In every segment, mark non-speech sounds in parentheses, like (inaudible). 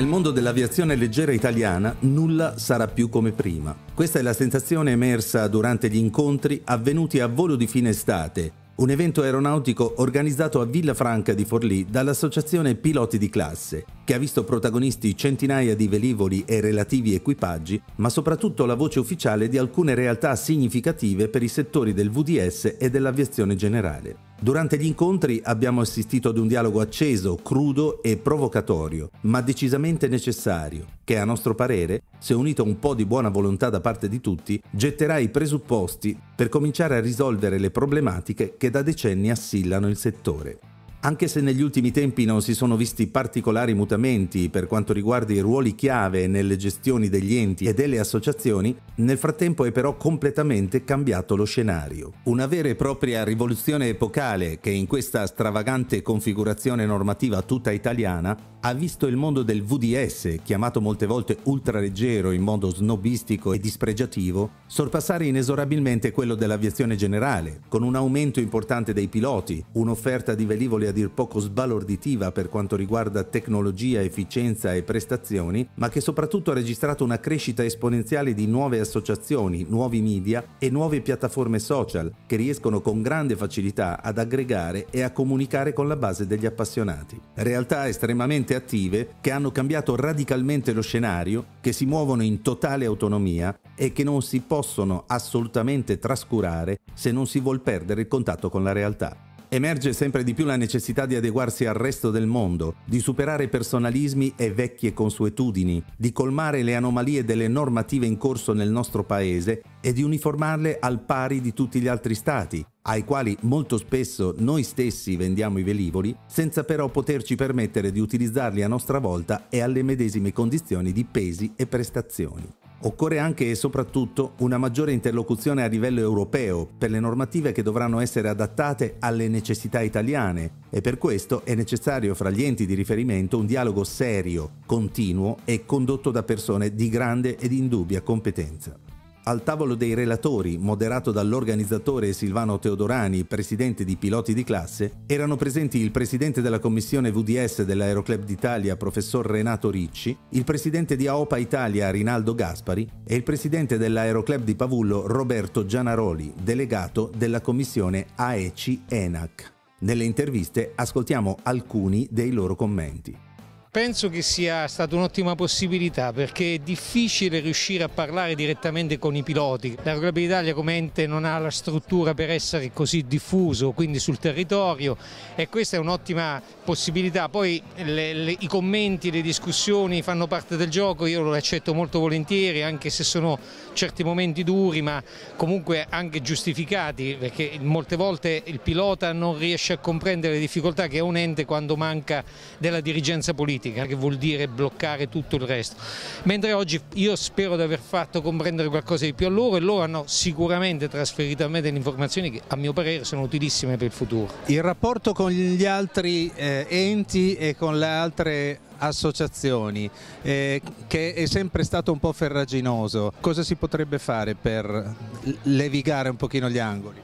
Nel mondo dell'aviazione leggera italiana nulla sarà più come prima. Questa è la sensazione emersa durante gli incontri avvenuti a volo di fine estate, un evento aeronautico organizzato a Villa Franca di Forlì dall'Associazione Piloti di Classe, che ha visto protagonisti centinaia di velivoli e relativi equipaggi, ma soprattutto la voce ufficiale di alcune realtà significative per i settori del VDS e dell'aviazione generale. Durante gli incontri abbiamo assistito ad un dialogo acceso, crudo e provocatorio, ma decisamente necessario, che a nostro parere, se unito a un po' di buona volontà da parte di tutti, getterà i presupposti per cominciare a risolvere le problematiche che da decenni assillano il settore. Anche se negli ultimi tempi non si sono visti particolari mutamenti per quanto riguarda i ruoli chiave nelle gestioni degli enti e delle associazioni, nel frattempo è però completamente cambiato lo scenario. Una vera e propria rivoluzione epocale che in questa stravagante configurazione normativa tutta italiana ha visto il mondo del VDS, chiamato molte volte ultraleggero in modo snobistico e dispregiativo, sorpassare inesorabilmente quello dell'aviazione generale, con un aumento importante dei piloti, un'offerta di velivoli a dir poco sbalorditiva per quanto riguarda tecnologia, efficienza e prestazioni, ma che soprattutto ha registrato una crescita esponenziale di nuove associazioni, nuovi media e nuove piattaforme social che riescono con grande facilità ad aggregare e a comunicare con la base degli appassionati. Realtà estremamente attive che hanno cambiato radicalmente lo scenario, che si muovono in totale autonomia e che non si possono assolutamente trascurare se non si vuol perdere il contatto con la realtà. Emerge sempre di più la necessità di adeguarsi al resto del mondo, di superare personalismi e vecchie consuetudini, di colmare le anomalie delle normative in corso nel nostro paese e di uniformarle al pari di tutti gli altri stati, ai quali molto spesso noi stessi vendiamo i velivoli, senza però poterci permettere di utilizzarli a nostra volta e alle medesime condizioni di pesi e prestazioni. Occorre anche e soprattutto una maggiore interlocuzione a livello europeo per le normative che dovranno essere adattate alle necessità italiane e per questo è necessario fra gli enti di riferimento un dialogo serio, continuo e condotto da persone di grande ed indubbia competenza. Al tavolo dei relatori, moderato dall'organizzatore Silvano Teodorani, presidente di Piloti di classe, erano presenti il presidente della commissione VDS dell'Aeroclub d'Italia, professor Renato Ricci, il presidente di AOPA Italia, Rinaldo Gaspari, e il presidente dell'Aeroclub di Pavullo, Roberto Gianaroli, delegato della commissione AECI-ENAC. Nelle interviste ascoltiamo alcuni dei loro commenti. Penso che sia stata un'ottima possibilità perché è difficile riuscire a parlare direttamente con i piloti. La Rugby Italia come ente non ha la struttura per essere così diffuso, quindi sul territorio e questa è un'ottima possibilità. Poi le, le, i commenti, le discussioni fanno parte del gioco, io lo accetto molto volentieri anche se sono certi momenti duri ma comunque anche giustificati perché molte volte il pilota non riesce a comprendere le difficoltà che ha un ente quando manca della dirigenza politica politica, che vuol dire bloccare tutto il resto. Mentre oggi io spero di aver fatto comprendere qualcosa di più a loro e loro hanno sicuramente trasferito a me delle informazioni che a mio parere sono utilissime per il futuro. Il rapporto con gli altri eh, enti e con le altre associazioni, eh, che è sempre stato un po' ferraginoso. Cosa si potrebbe fare per levigare un pochino gli angoli?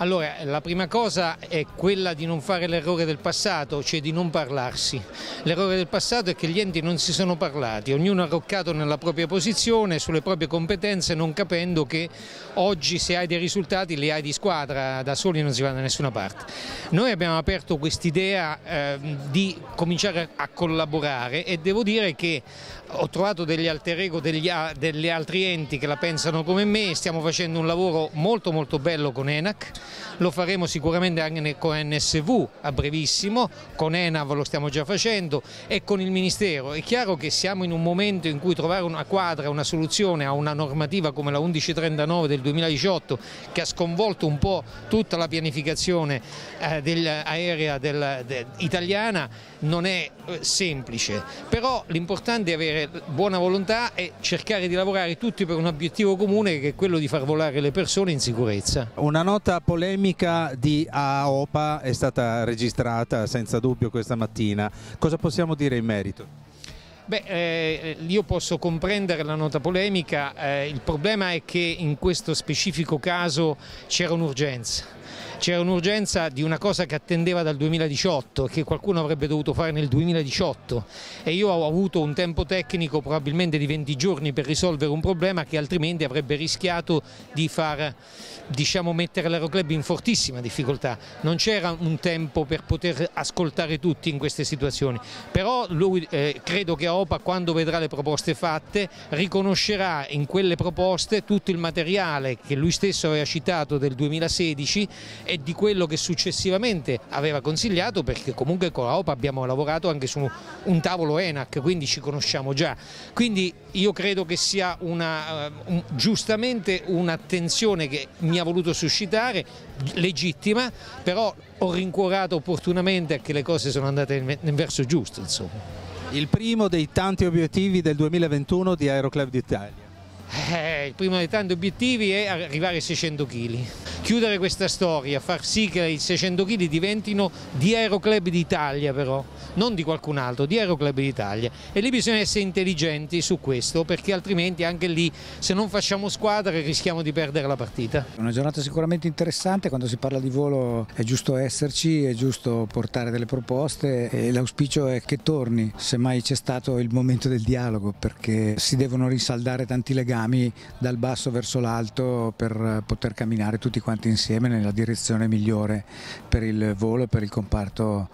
Allora, la prima cosa è quella di non fare l'errore del passato, cioè di non parlarsi. L'errore del passato è che gli enti non si sono parlati, ognuno ha roccato nella propria posizione, sulle proprie competenze, non capendo che oggi se hai dei risultati li hai di squadra, da soli non si va da nessuna parte. Noi abbiamo aperto quest'idea eh, di cominciare a collaborare giocare e devo dire che ho trovato degli alter ego degli, degli, altri enti che la pensano come me, stiamo facendo un lavoro molto molto bello con ENAC, lo faremo sicuramente anche con NSV a brevissimo, con ENAV lo stiamo già facendo e con il Ministero. È chiaro che siamo in un momento in cui trovare una quadra, una soluzione a una normativa come la 1139 del 2018 che ha sconvolto un po' tutta la pianificazione eh, dell'aerea del, de, italiana non è eh, semplice, però l'importante è avere avere buona volontà e cercare di lavorare tutti per un obiettivo comune che è quello di far volare le persone in sicurezza. Una nota polemica di AOPA è stata registrata senza dubbio questa mattina, cosa possiamo dire in merito? Beh, eh, io posso comprendere la nota polemica, eh, il problema è che in questo specifico caso c'era un'urgenza c'era un'urgenza di una cosa che attendeva dal 2018 e che qualcuno avrebbe dovuto fare nel 2018 e io ho avuto un tempo tecnico probabilmente di 20 giorni per risolvere un problema che altrimenti avrebbe rischiato di far diciamo, mettere l'Aeroclub in fortissima difficoltà. Non c'era un tempo per poter ascoltare tutti in queste situazioni, però lui, eh, credo che AOPA quando vedrà le proposte fatte riconoscerà in quelle proposte tutto il materiale che lui stesso aveva citato del 2016 e di quello che successivamente aveva consigliato perché comunque con la OPA abbiamo lavorato anche su un tavolo ENAC, quindi ci conosciamo già. Quindi io credo che sia una, eh, un, giustamente un'attenzione che mi ha voluto suscitare, legittima, però ho rincuorato opportunamente che le cose sono andate nel verso giusto. Insomma. Il primo dei tanti obiettivi del 2021 di Aeroclub d'Italia. Eh, il primo dei tanti obiettivi è arrivare ai 600 kg chiudere questa storia, far sì che i 600 kg diventino di Aeroclub d'Italia però non di qualcun altro, di Aeroclub d'Italia e lì bisogna essere intelligenti su questo perché altrimenti anche lì se non facciamo squadra rischiamo di perdere la partita. una giornata sicuramente interessante, quando si parla di volo è giusto esserci, è giusto portare delle proposte e l'auspicio è che torni, semmai c'è stato il momento del dialogo perché si devono risaldare tanti legami dal basso verso l'alto per poter camminare tutti quanti insieme nella direzione migliore per il volo e per il comparto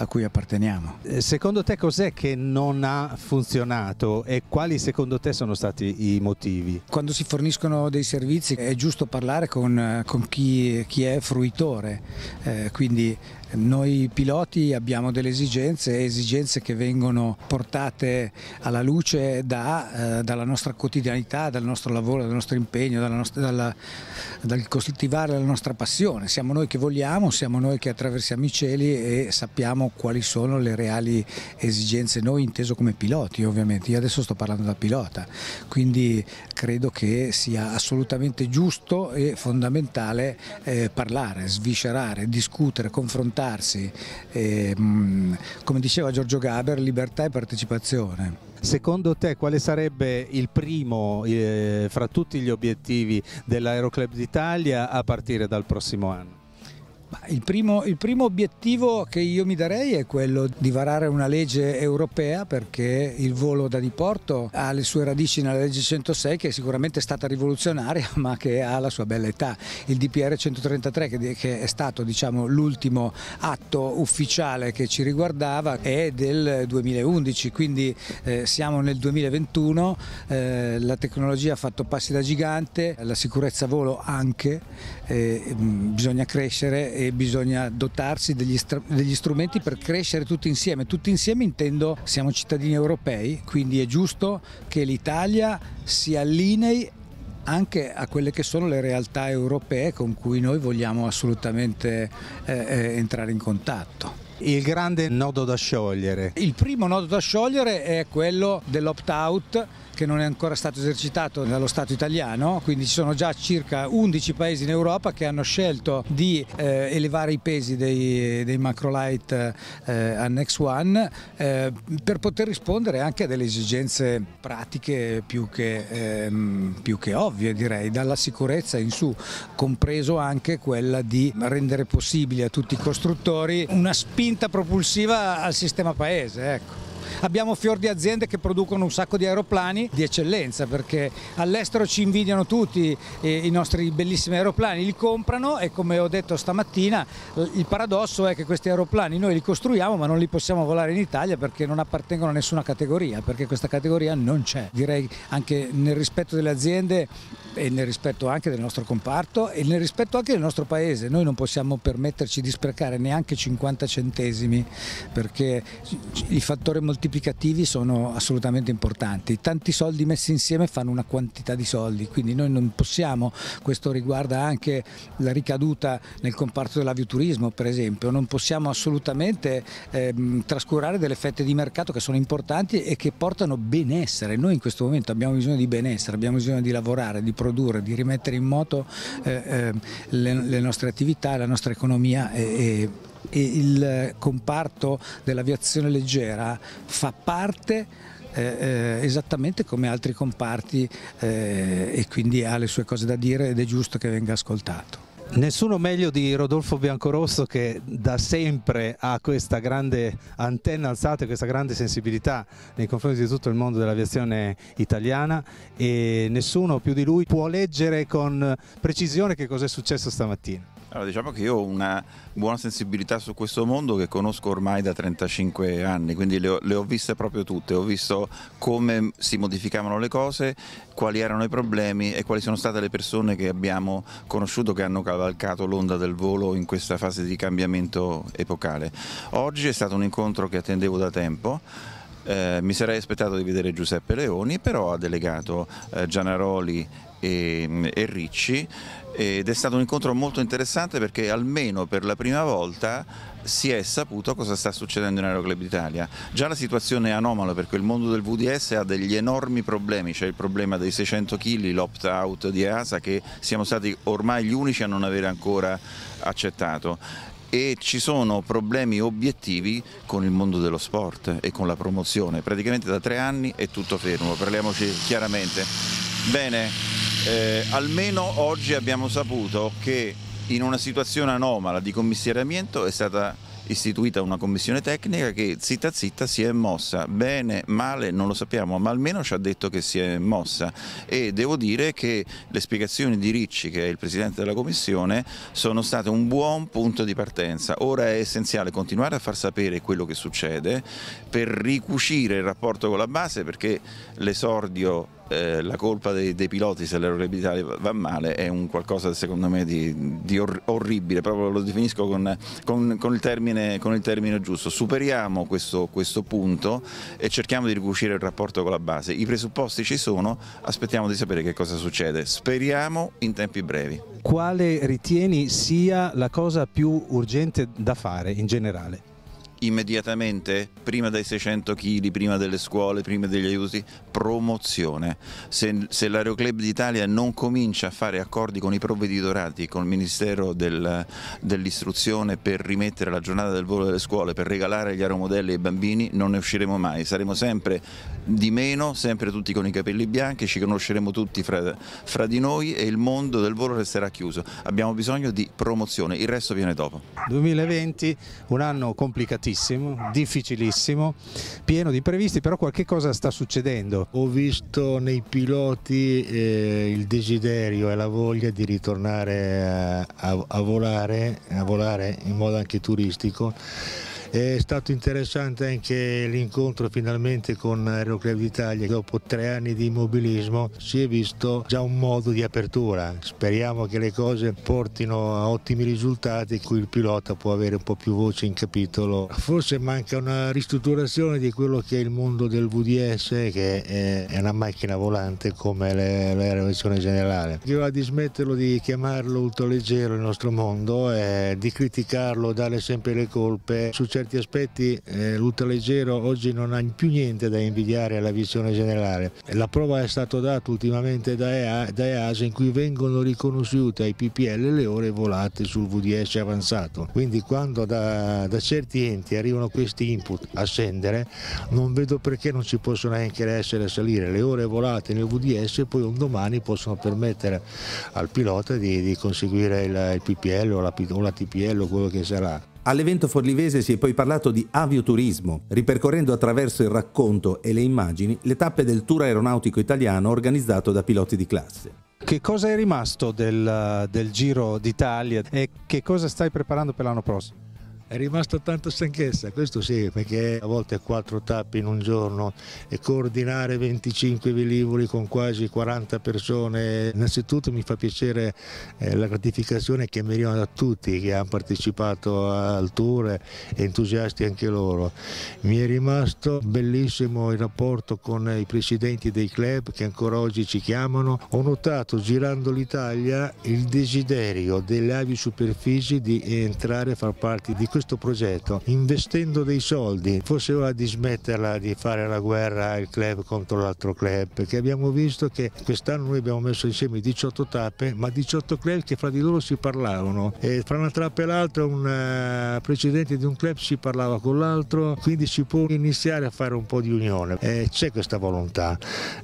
a cui apparteniamo. Eh, secondo te cos'è che non ha funzionato e quali secondo te sono stati i motivi? Quando si forniscono dei servizi è giusto parlare con, eh, con chi, chi, è fruitore, eh, quindi noi piloti abbiamo delle esigenze, esigenze che vengono portate alla luce da, eh, dalla nostra quotidianità, dal nostro lavoro, dal nostro impegno, nostra, dalla, dal coltivare la nostra passione. Siamo noi che vogliamo, siamo noi che attraversiamo i cieli e sappiamo quali sono le reali esigenze, noi inteso come piloti ovviamente, io adesso sto parlando da pilota, quindi credo che sia assolutamente giusto e fondamentale eh, parlare, sviscerare, discutere, confrontarsi, eh, come diceva Giorgio Gaber, libertà e partecipazione. Secondo te quale sarebbe il primo eh, fra tutti gli obiettivi dell'Aeroclub d'Italia a partire dal prossimo anno? Il primo, il primo, obiettivo che io mi darei è quello di varare una legge europea perché il volo da diporto ha le sue radici nella legge 106 che è sicuramente è stata rivoluzionaria (laughs) ma che ha la sua bella età. Il DPR 133 che, è stato diciamo, l'ultimo atto ufficiale che ci riguardava è del 2011 quindi eh, siamo nel 2021, eh, la tecnologia ha fatto passi da gigante, la sicurezza volo anche eh, bisogna crescere e bisogna dotarsi degli, degli, strumenti per crescere tutti insieme. Tutti insieme intendo siamo cittadini europei, quindi è giusto che l'Italia si allinei anche a quelle che sono le realtà europee con cui noi vogliamo assolutamente eh, eh entrare in contatto il grande nodo da sciogliere. Il primo nodo da sciogliere è quello dell'opt-out che non è ancora stato esercitato dallo Stato italiano, quindi ci sono già circa 11 paesi in Europa che hanno scelto di eh, elevare i pesi dei, dei macrolight eh, Annex 1 eh, per poter rispondere anche a delle esigenze pratiche più che, ehm, più che ovvie direi, dalla sicurezza in su, compreso anche quella di rendere possibile a tutti i costruttori una spinta spinta propulsiva al sistema paese. Ecco. Abbiamo fior di aziende che producono un sacco di aeroplani di eccellenza perché all'estero ci invidiano tutti eh, i nostri bellissimi aeroplani, li comprano e come ho detto stamattina eh, il paradosso è che questi aeroplani noi li costruiamo ma non li possiamo volare in Italia perché non appartengono a nessuna categoria, perché questa categoria non c'è. Direi anche nel rispetto delle aziende e nel rispetto anche del nostro comparto e nel rispetto anche del nostro paese. Noi non possiamo permetterci di sprecare neanche 50 centesimi perché il fattore moltiplicativi sono assolutamente importanti, tanti soldi messi insieme fanno una quantità di soldi, quindi noi non possiamo, questo riguarda anche la ricaduta nel comparto dell'avioturismo per esempio, non possiamo assolutamente ehm, trascurare delle fette di mercato che sono importanti e che portano benessere, noi in questo momento abbiamo bisogno di benessere, abbiamo bisogno di lavorare, di produrre, di rimettere in moto eh, eh, le, le, nostre attività, la nostra economia e, e e il eh, comparto dell'aviazione leggera fa parte eh, eh, esattamente come altri comparti eh, e quindi ha le sue cose da dire ed è giusto che venga ascoltato. Nessuno meglio di Rodolfo Biancorosso che da sempre ha questa grande antenna alzata e questa grande sensibilità nei confronti di tutto il mondo dell'aviazione italiana e nessuno più di lui può leggere con precisione che cos'è successo stamattina. Allora, diciamo che io ho una buona sensibilità su questo mondo che conosco ormai da 35 anni, quindi le ho, le ho, viste proprio tutte, ho visto come si modificavano le cose, quali erano i problemi e quali sono state le persone che abbiamo conosciuto che hanno cavalcato l'onda del volo in questa fase di cambiamento epocale. Oggi è stato un incontro che attendevo da tempo eh, mi sarei aspettato di vedere Giuseppe Leoni, però ha delegato eh, Gianaroli e, mm, e Ricci ed è stato un incontro molto interessante perché almeno per la prima volta si è saputo cosa sta succedendo in Aeroclub d'Italia. Già la situazione è anomala perché il mondo del VDS ha degli enormi problemi, c'è il problema dei 600 kg, l'opt out di EASA che siamo stati ormai gli unici a non avere ancora accettato e ci sono problemi obiettivi con il mondo dello sport e con la promozione. Praticamente da tre anni è tutto fermo, parliamoci chiaramente. Bene, eh, almeno oggi abbiamo saputo che in una situazione anomala di commissariamento è stata istituita una commissione tecnica che zitta zitta si è mossa, bene, male non lo sappiamo, ma almeno ci ha detto che si è mossa e devo dire che le spiegazioni di Ricci, che è il Presidente della Commissione, sono state un buon punto di partenza. Ora è essenziale continuare a far sapere quello che succede per ricucire il rapporto con la base perché l'esordio eh, la colpa dei, dei piloti se l'Euroleague Italia va male è un qualcosa secondo me di, di or orribile, proprio lo definisco con, con, con, il, termine, con il, termine, giusto. Superiamo questo, questo, punto e cerchiamo di ricucire il rapporto con la base. I presupposti ci sono, aspettiamo di sapere che cosa succede. Speriamo in tempi brevi. Quale ritieni sia la cosa più urgente da fare in generale? immediatamente, prima dei 600 kg, prima delle scuole, prima degli aiuti, promozione. Se, se l'Aeroclub d'Italia non comincia a fare accordi con i provveditorati, con il Ministero del, dell'Istruzione per rimettere la giornata del volo delle scuole, per regalare gli aeromodelli ai bambini, non ne usciremo mai. Saremo sempre di meno, sempre tutti con i capelli bianchi, ci conosceremo tutti fra, fra di noi e il mondo del volo resterà chiuso. Abbiamo bisogno di promozione, il resto viene dopo. 2020, un anno complicatissimo altissimo, difficilissimo, pieno di imprevisti, però qualche cosa sta succedendo. Ho visto nei piloti eh, il desiderio e la voglia di ritornare a, eh, a, a, volare, a volare in modo anche turistico è stato interessante anche l'incontro finalmente con Aeroclub d'Italia, dopo tre anni di immobilismo si è visto già un modo di apertura, speriamo che le cose portino a ottimi risultati in cui il pilota può avere un po' più voce in capitolo. Forse manca una ristrutturazione di quello che è il mondo del VDS che è una macchina volante come l'aeroazione generale. Io a dismetterlo di chiamarlo ultraleggero il nostro mondo e di criticarlo, dare sempre le colpe, succede certi aspetti eh, l'ultraleggero oggi non ha più niente da invidiare alla visione generale. La prova è stata data ultimamente da, EA, da EASA in cui vengono riconosciute ai PPL le ore volate sul VDS avanzato. Quindi quando da, da certi enti arrivano questi input a scendere, non vedo perché non ci possono anche essere a salire le ore volate nel VDS e poi un domani possono permettere al pilota di, di conseguire il, il PPL o la, o la TPL o quello che sarà. All'evento forlivese si è poi parlato di avioturismo, ripercorrendo attraverso il racconto e le immagini le tappe del tour aeronautico italiano organizzato da piloti di classe. Che cosa è rimasto del, del Giro d'Italia e che cosa stai preparando per l'anno prossimo? È rimasta tanta stanchezza, questo sì, perché a volte quattro tappi in un giorno e coordinare 25 velivoli con quasi 40 persone. Innanzitutto mi fa piacere eh, la gratificazione che mi arriva da tutti che hanno partecipato al tour e eh, entusiasti anche loro. Mi è rimasto bellissimo il rapporto con i presidenti dei club che ancora oggi ci chiamano. Ho notato girando l'Italia il desiderio delle avi superfici di entrare a far parte di questo questo progetto investendo dei soldi. Forse ora di smetterla di fare la guerra il club contro l'altro club, perché abbiamo visto che quest'anno noi abbiamo messo insieme 18 tappe, ma 18 club che fra di loro si parlavano e fra una tappa e l'altra un eh, presidente di un club si parlava con l'altro, quindi si può iniziare a fare un po' di unione. Eh, c'è questa volontà.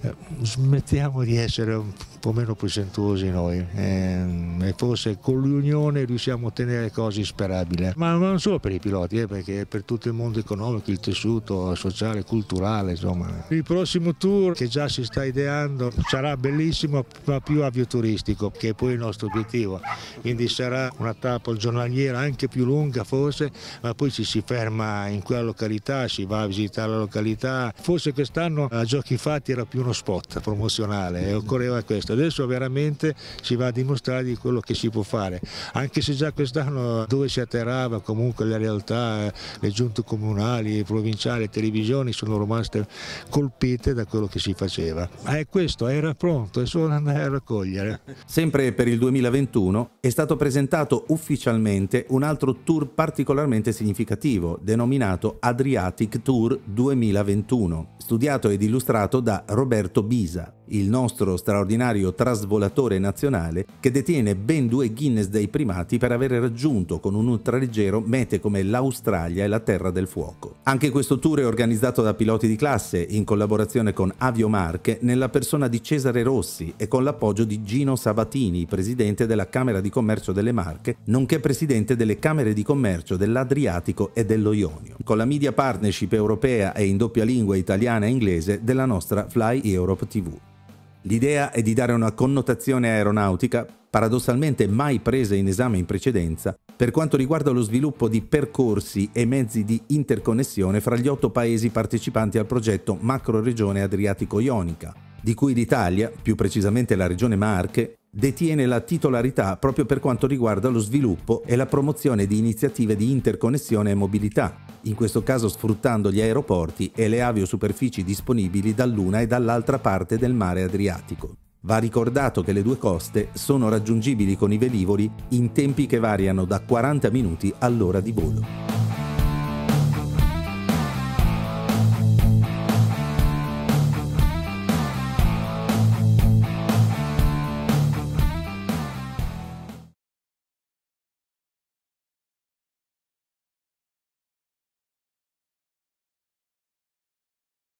Eh, smettiamo di essere un po' meno presentuosi noi ehm, e forse con l'unione riusciamo a ottenere cose sperabili. Ma non solo per i piloti, eh, perché per tutto il mondo economico, il tessuto sociale, culturale, insomma. Il prossimo tour che già si sta ideando sarà bellissimo, ma più avioturistico, che è poi il nostro obiettivo. Quindi sarà una tappa giornaliera anche più lunga forse, ma poi ci si ferma in quella località, si va a visitare la località. Forse quest'anno a Giochi Fatti era più uno spot promozionale e occorreva questo. Adesso veramente si va a dimostrare di quello che si può fare, anche se già quest'anno dove si atterrava comunque comunque la realtà, le giunte comunali, provinciali, televisioni sono rimaste colpite da quello che si faceva. Ma eh, è questo era pronto, è solo andare a raccogliere. Sempre per il 2021 è stato presentato ufficialmente un altro tour particolarmente significativo, denominato Adriatic Tour 2021, studiato ed illustrato da Roberto Bisa il nostro straordinario trasvolatore nazionale, che detiene ben due Guinness dei primati per aver raggiunto con un ultraleggero mete come l'Australia e la Terra del Fuoco. Anche questo tour è organizzato da piloti di classe, in collaborazione con Avio Marche, nella persona di Cesare Rossi e con l'appoggio di Gino Sabatini, presidente della Camera di Commercio delle Marche, nonché presidente delle Camere di Commercio dell'Adriatico e dello Ionio, con la media partnership europea e in doppia lingua italiana e inglese della nostra Fly Europe TV. L'idea è di dare una connotazione aeronautica, paradossalmente mai presa in esame in precedenza, per quanto riguarda lo sviluppo di percorsi e mezzi di interconnessione fra gli otto paesi partecipanti al progetto Macroregione Adriatico-Ionica, di cui l'Italia, più precisamente la regione Marche, detiene la titolarità proprio per quanto riguarda lo sviluppo e la promozione di iniziative di interconnessione e mobilità, in questo caso sfruttando gli aeroporti e le aviosuperfici disponibili dall'una e dall'altra parte del mare Adriatico. Va ricordato che le due coste sono raggiungibili con i velivoli in tempi che variano da 40 minuti all'ora di volo.